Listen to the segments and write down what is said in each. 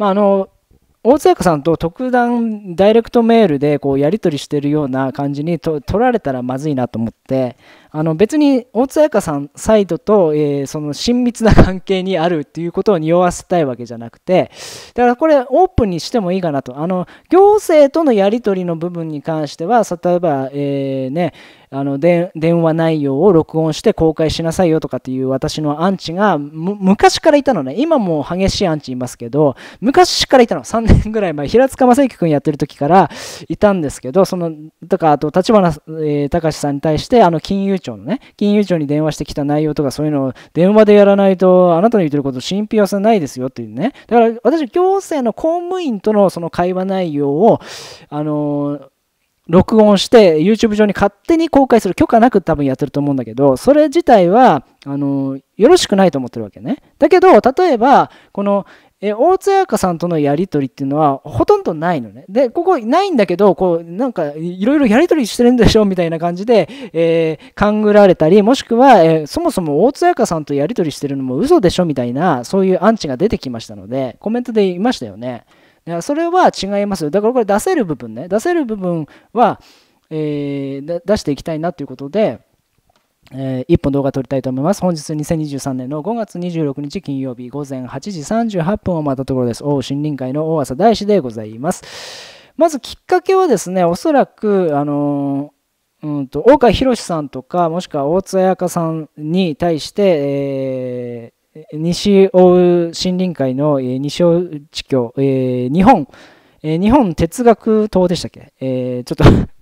まあ、あの大津役さんと特段ダイレクトメールでこうやり取りしてるような感じにと取られたらまずいなと思ってあの別に大津役さんサイドと、えー、その親密な関係にあるっていうことを匂わせたいわけじゃなくてだからこれオープンにしてもいいかなとあの行政とのやり取りの部分に関しては例えば、えねあの電話内容を録音して公開しなさいよとかっていう私のアンチが昔からいたのね今も激しいアンチいますけど昔からいたの3年ぐらい前平塚正幸君やってる時からいたんですけどそのとかあと立花、えー、隆さんに対してあの金融庁のね金融庁に電話してきた内容とかそういうのを電話でやらないとあなたの言ってること信憑性ないですよっていうねだから私行政の公務員とのその会話内容をあのー録音して YouTube 上に勝手に公開する許可なく多分やってると思うんだけどそれ自体はあのよろしくないと思ってるわけねだけど例えばこのえ大津彩香さんとのやり取りっていうのはほとんどないのね。で、ここないんだけど、こう、なんか、いろいろやり取りしてるんでしょみたいな感じで、えー、勘ぐられたり、もしくは、えー、そもそも大津彩香さんとやり取りしてるのも嘘でしょみたいな、そういうアンチが出てきましたので、コメントで言いましたよね。それは違います。だからこれ出せる部分ね。出せる部分は、えー、出していきたいなということで、えー、1本動画撮りたいと思います。本日2023年の5月26日金曜日午前8時38分を回ったところです。大森林会の大浅大師でございます。まずきっかけはですね、おそらく、あのー、うんと、大川博さんとか、もしくは大津彩香さんに対して、えー西欧森林会の西欧地教、えー、日本、えー、日本哲学党でしたっけ、えー、ちょ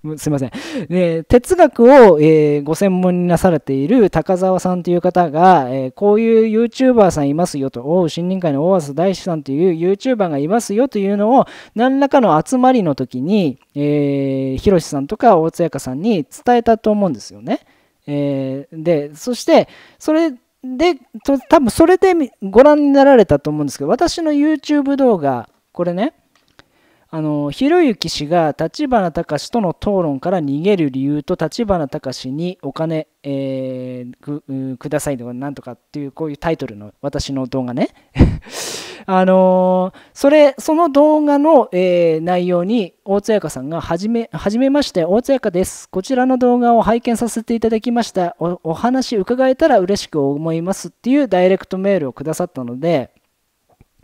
っと すいません。哲学を、えー、ご専門になされている高澤さんという方が、えこういう YouTuber さんいますよと、森林会の大浅大志さんという YouTuber がいますよというのを、何らかの集まりの時に、えー、ひろしさんとか大津や香さんに伝えたと思うんですよね。えで、そして、それ、で、多分それでご覧になられたと思うんですけど、私の YouTube 動画、これね、あのひろゆき氏が立花隆との討論から逃げる理由と立花隆にお金、えー、くださいとかなんとかっていうこういうタイトルの私の動画ね あのー、それその動画の、えー、内容に大津彩香さんがはじめ「はじめまして大津彩香ですこちらの動画を拝見させていただきましたおお話伺えたら嬉しく思います」っていうダイレクトメールをくださったので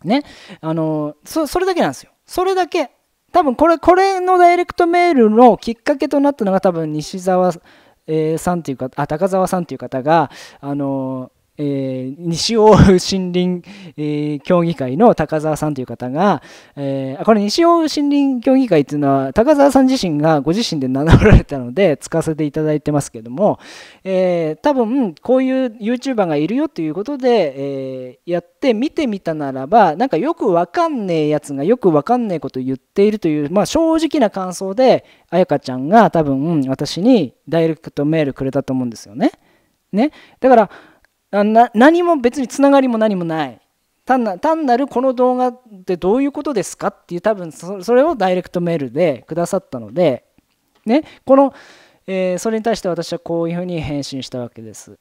ねあのー、それだけなんですよそれだけ多分これ、これのダイレクトメールのきっかけとなったのが多分西澤さんっていうか、あ、高澤さんっていう方が、あのえー、西尾森林、えー、協議会の高澤さんという方が、えー、これ西尾森林協議会っていうのは高澤さん自身がご自身で名乗られたので使わせていただいてますけども、えー、多分こういう YouTuber がいるよということで、えー、やって見てみたならばなんかよくわかんねえやつがよくわかんねえこと言っているという、まあ、正直な感想で彩香ちゃんが多分私にダイレクトメールくれたと思うんですよね。ねだからな何も別につながりも何もない単な単なるこの動画ってどういうことですかっていう多分それをダイレクトメールでくださったので、ね、この、えー、それに対して私はこういうふうに返信したわけです。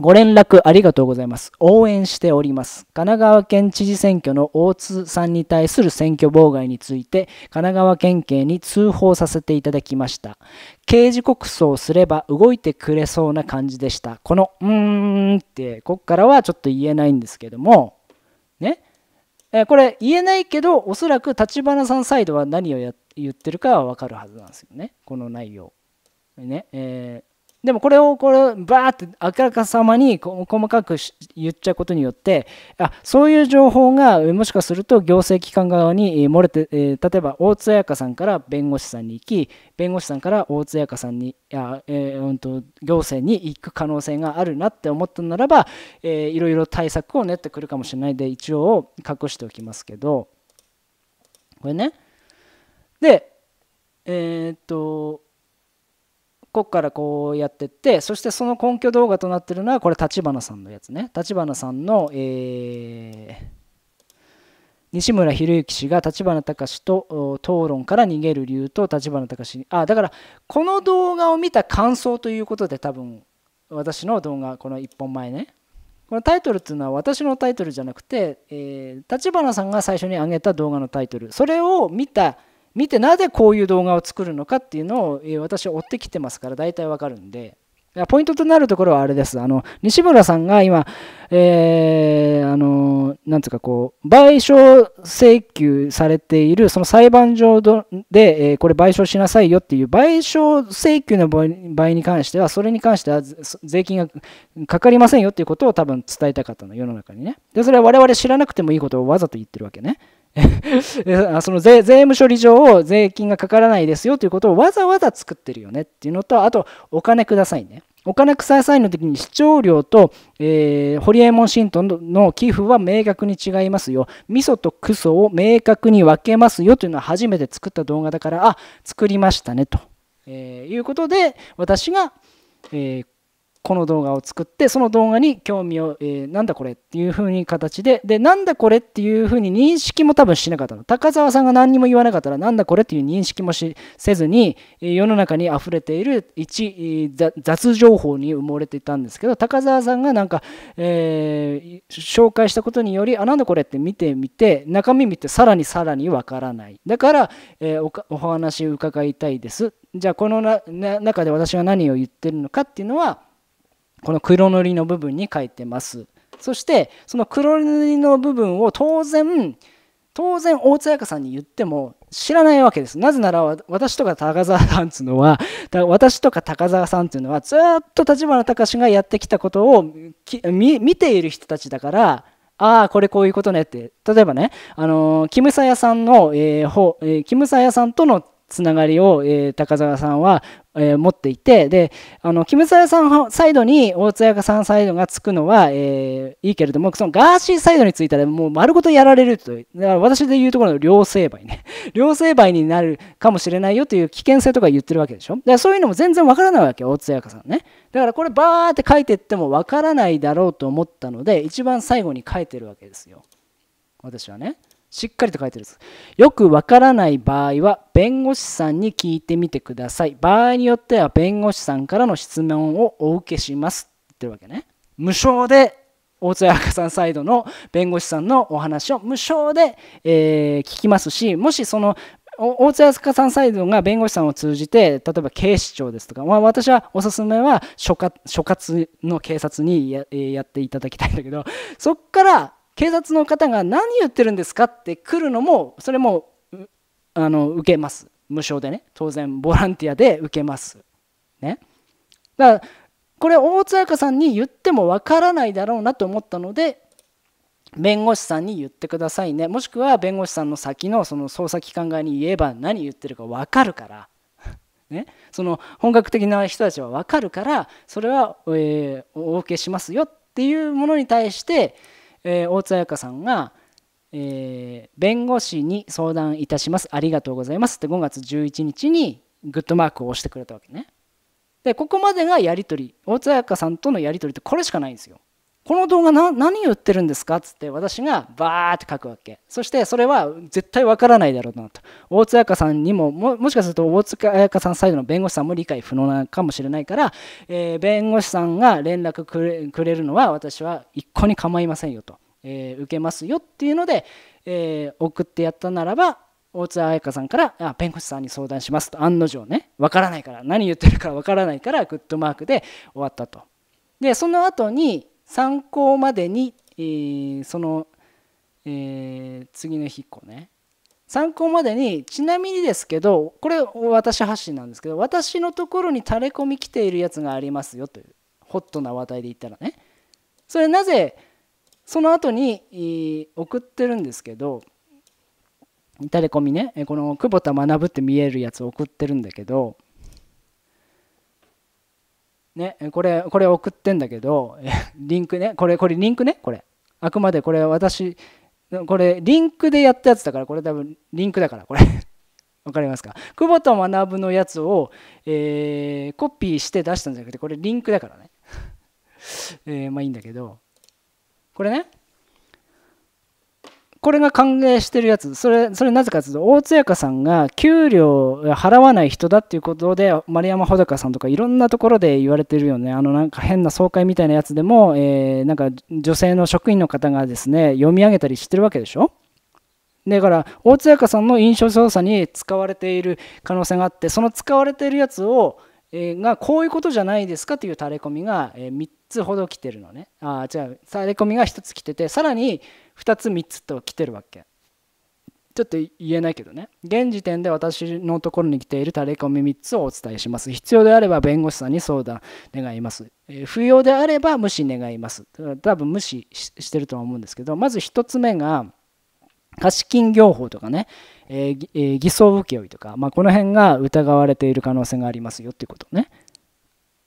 ご連絡ありがとうございます。応援しております。神奈川県知事選挙の大津さんに対する選挙妨害について、神奈川県警に通報させていただきました。刑事告訴をすれば動いてくれそうな感じでした。この、うーんって、こっからはちょっと言えないんですけども、ね。えこれ言えないけど、おそらく立花さんサイドは何を言ってるかはわかるはずなんですよね。この内容。ね。えーでもこれをこれバーってらからさまに細かく言っちゃうことによってあそういう情報がもしかすると行政機関側に漏れて、え例えば大津彩香さんから弁護士さんに行き弁護士さんから大津彩香さんにあ、えー、うんと行政に行く可能性があるなって思ったならば、えー、いろいろ対策を練ってくるかもしれないで一応隠しておきますけどこれねでえー、っとこっからこうやってってそしてその根拠動画となってるのはこれ立花さんのやつね立花さんの、えー、西村博之氏が立花隆と討論から逃げる理由と立花隆にあだからこの動画を見た感想ということで多分私の動画この1本前ねこのタイトルっていうのは私のタイトルじゃなくて立花、さんが最初に上げた動画のタイトルそれを見た見てなぜこういう動画を作るのかっていうのを私は追ってきてますから大体わかるんでポイントとなるところはあれです。あの、西村さんが今、えー、あの、なんつうかこう、賠償請求されている、その裁判上で、えー、これ賠償しなさいよっていう、賠償請求の場合に関しては、それに関しては税金がかかりませんよっていうことを多分伝えたかったの、世の中にね。で、それは我々知らなくてもいいことをわざと言ってるわけね。その税務処理上を税金がかからないですよということをわざわざ作ってるよねっていうのとあとお金くださいねお金くださいの時に視聴料と、えー、ホリエモン信徒の寄付は明確に違いますよ。味噌とクソを明確に分けますよというのは初めて作った動画だから、あ、作りましたねと、えー、いうことで、私が、えー、この動画を作ってその動画に興味を、えー、なんだこれっていう風に形ででなんだこれっていう風に認識も多分しなかったの高澤さんが何にも言わなかったらなんだこれっていう認識もせずに世の中に溢れている一雑情報に埋もれていたんですけど高澤さんがなんか、えー、紹介したことによりあなんだこれって見てみて中身見てさらにさらにわからないだから、えー、おお話伺いたいですじゃあこのな中で私は何を言ってるのかっていうのはこの黒塗りの部分に書いてます。そしてその黒塗りの部分を当然当然大津彩香さんに言っても知らないわけです。なぜなら私とか高澤さんっていうのは私とか高澤さんっていうのはずっと立花隆がやってきたことを見ている人たちだからああこれこういうことねって例えばねあのー、キムサヤさんの、えーほえー、キムサヤさんとのつながりを、えー、高澤さんは、えー、持っていてであのキム・サヤさんサイドに大津彩屋さんサイドがつくのは、えー、いいけれどもそのガーシーサイドについたらもう丸ごとやられるとだから私で言うところの両成敗ね 両成敗になるかもしれないよという危険性とか言ってるわけでしょだからそういうのも全然わからないわけ大津彩屋さんねだからこれバーって書いてってもわからないだろうと思ったので一番最後に書いてるわけですよ私はね。しっかりと書いてるんです。よくわからない場合は、弁護士さんに聞いてみてください。場合によっては、弁護士さんからの質問をお受けします。ってわけね。無償で、大津屋香さんサイドの弁護士さんのお話を無償で、えー、聞きますし、もしその大津屋香さんサイドが弁護士さんを通じて、例えば警視庁ですとか、まあ、私はおすすめは所轄所轄の警察にややっていただきたいんだけど、そこから警察の方が何言ってるんですかって来るのもそれもあの受けます無償でね当然ボランティアで受けますねだからこれ大津彩さんに言ってもわからないだろうなと思ったので弁護士さんに言ってくださいねもしくは弁護士さんの先のその捜査機関側に言えば何言ってるか分かるから ね、その本格的な人たちは分かるからそれは、えー、お受けしますよっていうものに対してえー、大津彩香さんが、えー、弁護士に相談いたしますありがとうございますって5月11日にグッドマークを押してくれたわけねでここまでがやり取り大津彩香さんとのやり取りってこれしかないんですよこの動画な何言ってるんですかつって私がバーって書くわけそしてそれは絶対わからないだろうなと大津彩香さんにももしかすると大津彩香さんサイドの弁護士さんも理解不能なのかもしれないから、えー、弁護士さんが連絡くれるのは私は一向に構いませんよと、えー、受けますよっていうので、えー、送ってやったならば大津彩香さんからあ弁護士さんに相談しますと案の定ねわからないから何言ってるかわからないからグッドマークで終わったとでその後に参考までに、えー、その、えー、次の日こうね参考までにちなみにですけどこれ私発信なんですけど私のところにタレコミ来ているやつがありますよというホットな話題で言ったらねそれなぜその後に送ってるんですけどタレコミねこの久保田学ぶって見えるやつを送ってるんだけどね、これ、これ送ってんだけど、リンクね、これ、これリンクね、これ。あくまでこれ私、これリンクでやったやつだから、これ多分リンクだから、これ。わかりますか久保田学のやつを、えー、コピーして出したんじゃなくて、これリンクだからね。えー、まあいいんだけど、これね、これが歓迎してるやつ、それ、それなぜかというと、大津かさんが給料払わない人だっていうことで、丸山穂高さんとかいろんなところで言われてるよね。あの、なんか変な総会みたいなやつでも、えー、なんか女性の職員の方がですね、読み上げたりしてるわけでしょだから大津かさんの印象操作に使われている可能性があってその使われているやつを、えー、がこういうことじゃないですかという垂れ込みが、えー、3つほど来てるのねあ違う垂れ込みが1つ来ててさらに2つ3つと来てるわけちょっと言えないけどね現時点で私のところに来ているタレコミ3つをお伝えします必要であれば弁護士さんに相談願います、えー、不要であれば無視願います多分無視してるとは思うんですけどまず1つ目が貸金業法とかね、えー、えー、偽装請負とか、まあ、この辺が疑われている可能性がありますよっていうことね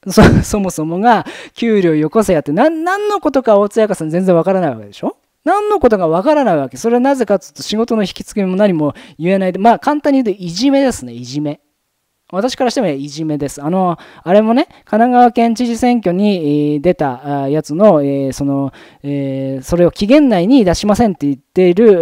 そもそもが給料よこせやって何のことか大津やかさん全然わからないわけでしょ何のことがわからないわけ。それはなぜかというと仕事の引き継ぎも何も言えないで、まあ簡単に言うといじめですね、いじめ。私からしてもいじめです。あの、あれもね、神奈川県知事選挙に出たやつの、えー、その、えー、それを期限内に出しませんって言っている、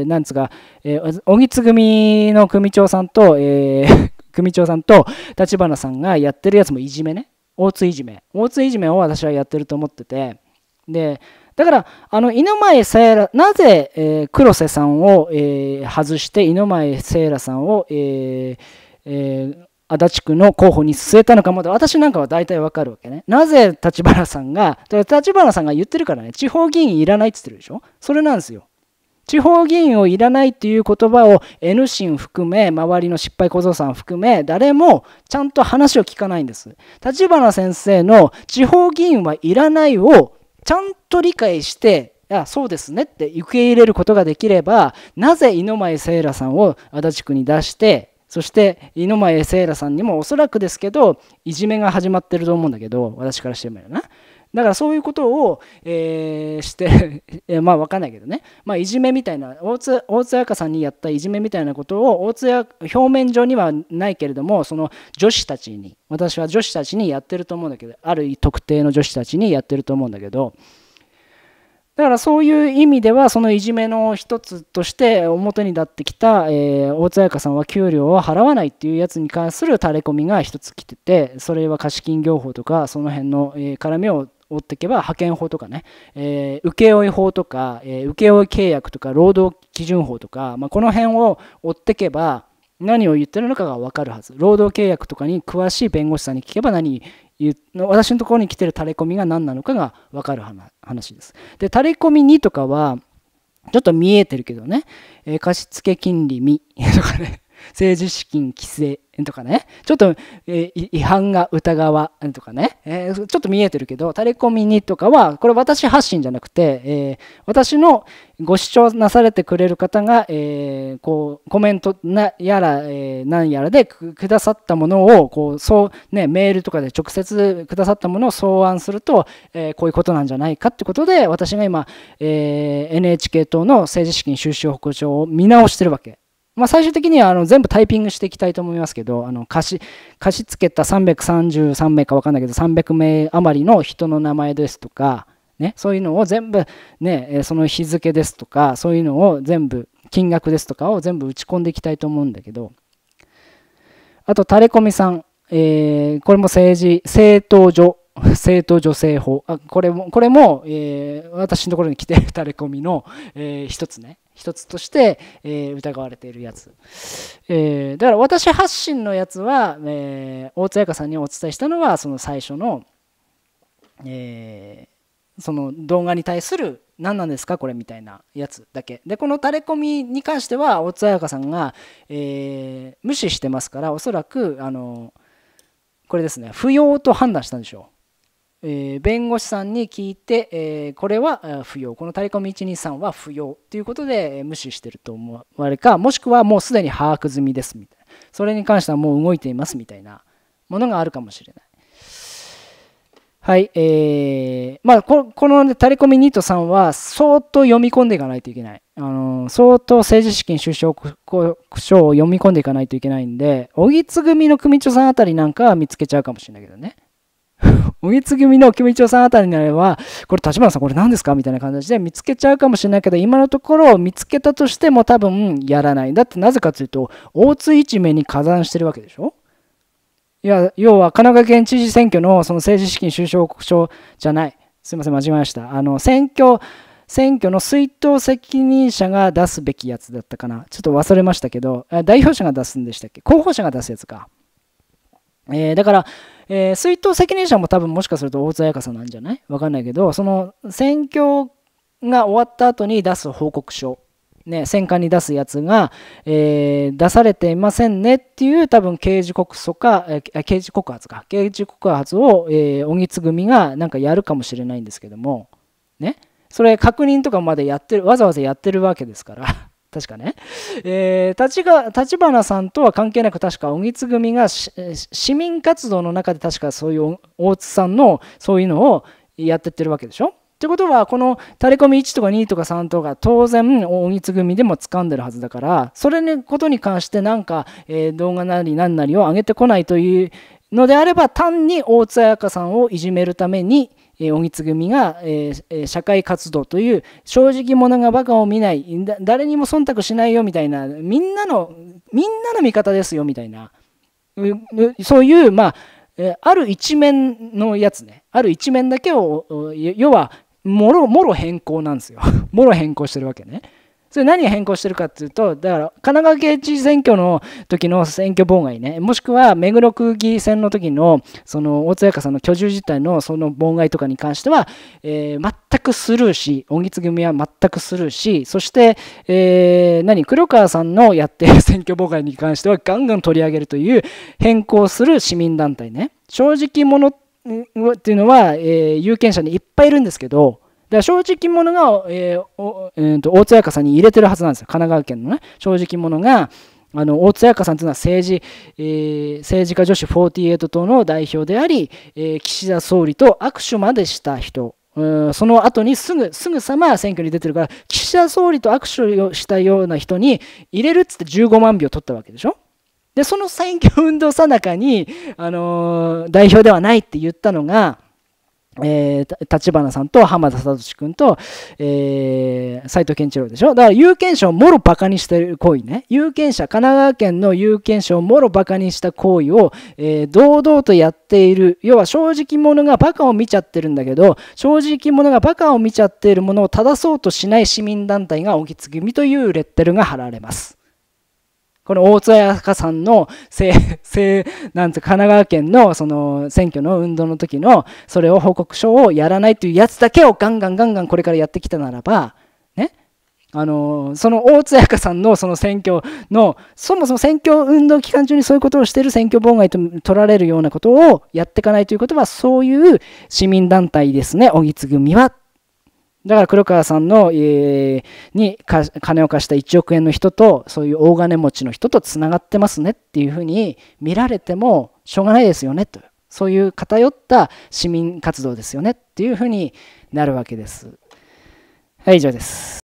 えー、なんつうか、えー、小木津組の組長さんと、えー、組長さんと立花さんがやってるやつもいじめね。大津いじめ。大津いじめを私はやってると思ってて、で、だから、あの、井前さやら、なぜ、えー、黒瀬さんを、えー、外して、井前せいらさんを、えーえー、足立区の候補に据えたのかまだ私なんかは大体わかるわけね。なぜ立花さんが、立花さんが言ってるからね、地方議員いらないって言ってるでしょそれなんですよ。地方議員をいらないっていう言葉を N 心含め、周りの失敗小僧さん含め、誰もちゃんと話を聞かないんです。立花先生の地方議員はいらないをちゃんと理解してあそうですねって受け入れることができればなぜ井前聖羅さんを足立区に出してそして井前聖羅さんにもおそらくですけどいじめが始まってると思うんだけど私からしてもよなだからそういうことを、えー、して まあ分かんないけどね、まあ、いじめみたいな大津大津彩香さんにやったいじめみたいなことを大津表面上にはないけれどもその女子たちに私は女子たちにやってると思うんだけどある特定の女子たちにやってると思うんだけど。だからそういう意味ではそのいじめの一つとして表に立ってきた、えー、大津彩香さんは給料を払わないっていうやつに関するタレコミが一つ来ててそれは貸金業法とかその辺の、え絡みを追っていけば、派遣法とかね、えー、請負法とか、えー、請負契約とか、労働基準法とか、まあ、この辺を追っていけば、何を言ってるのかが分かるはず。労働契約とかに詳しい弁護士さんに聞けば何私のところに来てるタレコミが何なのかが分かる話です。で、タレコミ2とかは、ちょっと見えてるけどね、えー、貸付金利2とかね政治資金規制とかね、ちょっと、えー、違反が疑わとかね、えー、ちょっと見えてるけど、タレコミにとかは、これ私発信じゃなくて、えー、私のご視聴なされてくれる方が、えー、こう、コメントなやら、えー、何やらでくださったものを、こう、そう、ね、メールとかで直接くださったものを草案すると、えー、こういうことなんじゃないかってことで、私が今、えー、NHK 党の政治資金収支報告書を見直してるわけ。まあ、最終的にはあの全部タイピングしていきたいと思いますけど、あの貸し貸し付けた333名か分かんないけど、300名余りの人の名前ですとか、ね、そういうのを全部、ね、その日付ですとか、そういうのを全部、金額ですとかを全部打ち込んでいきたいと思うんだけど、あと、タレコミさん、えー、これも政治、政党所、政党助成法、あこれも、これも、えー、私のところに来てるタレコミの、えー、一つね。一つとして、えー、疑われているやつ、えー、だから私発信のやつは、えー、大津彩香さんにお伝えしたのはその最初の、えー、その動画に対する何なんですかこれみたいなやつだけでこのタレコミに関しては大津彩香さんが、えー、無視してますからおそらくあのこれですね不要と判断したんでしょうえ弁護士さんに聞いて、えこれは不要このタレコミ123は不要ということで無視してると思われかもしくはもうすでに把握済みですみたいなそれに関してはもう動いていますみたいなものがあるかもしれない。はい、えー、まあこ、この、タレコミ2と3は相当読み込んでいかないといけない。あの相当政治資金収支告書を読み込んでいかないといけないんで、小木つ組の組長さんあたりなんかは見つけちゃうかもしれないけどね。植月気の君長さんあたりになれば、これ立花さんこれ何ですかみたいな感じで見つけちゃうかもしれないけど、今のところ見つけたとしても多分やらない。だってなぜかというと、大津一面に加算してるわけでしょいや、要は神奈川県知事選挙のその政治資金収支報告書じゃない。すいません、間違えました。あの、選挙、選挙の追悼責任者が出すべきやつだったかな。ちょっと忘れましたけど、代表者が出すんでしたっけ候補者が出すやつか。えー、だから、えー、水筒責任者も多分もしかすると大津彩香さんなんじゃないわかんないけど、その選挙が終わった後に出す報告書、ね、戦艦に出すやつが、えー、出されていませんねっていう多分刑事告訴か、えー、刑事告発か、刑事告発を、え小木つ組がなんかやるかもしれないんですけども、ね、それ確認とかまでやってる、わざわざやってるわけですから。確かね、えー、立が立花さんとは関係なく確か荻津組が市民活動の中で確かそういう大津さんのそういうのをやってってるわけでしょってことはこのタレコミ1とか2とか3とか当然大津組でも掴んでるはずだからそれのことに関してなんか、え動画なり何なりを上げてこないというのであれば単に大津彩香さんをいじめるために荻津組が、えー、社会活動という正直者がバカを見ない誰にも忖度しないよみたいなみんなのみんなの味方ですよみたいなそういうまあある一面のやつねある一面だけを要はもろもろ変更なんですよ もろ変更してるわけね。それ何が変更してるかっていうと、だから神奈川県知事選挙の時の選挙妨害ね、もしくは目黒区議選の時のその大津彩さんの居住自体のその妨害とかに関しては、えー、全くスルーし、音律組は全くスルーし、そして、えー、何、黒川さんのやっている選挙妨害に関してはガンガン取り上げるという変更する市民団体ね。正直者っていうのは、えー、有権者にいっぱいいるんですけど、だ正直者が、えーおえーと、大津彩さんに入れてるはずなんですよ。神奈川県のね、正直者が、あの大津彩さんというのは政治、えー、政治家女子48党の代表であり、えー、岸田総理と握手までした人。その後にすぐ、すぐさま選挙に出てるから、岸田総理と握手をしたような人に入れるっつって15万票取ったわけでしょで、その選挙運動さなかに、あのー、代表ではないって言ったのが、えー、立花さんと浜田聡君と、えー、斉藤健一郎でしょだから有権者をもろバカにしてる行為ね有権者神奈川県の有権者をもろバカにした行為を、えー、堂々とやっている要は正直者がバカを見ちゃってるんだけど正直者がバカを見ちゃっているものを正そうとしない市民団体が起きつぎというレッテルが貼られますこの大津彩香さんのせ、せ、なんて神奈川県のその選挙の運動の時の、それを報告書をやらないというやつだけをガンガンガンガンこれからやってきたならば、ね、あのその大津彩香さんのその選挙のそもそも選挙運動期間中にそういうことをしている選挙妨害と取られるようなことをやっていかないということはそういう市民団体ですね木津組はだから黒川さんの、えー、に金を貸した1億円の人とそういう大金持ちの人とつながってますねっていうふうに見られてもしょうがないですよねとそういう偏った市民活動ですよねっていうふうになるわけです。はい以上です。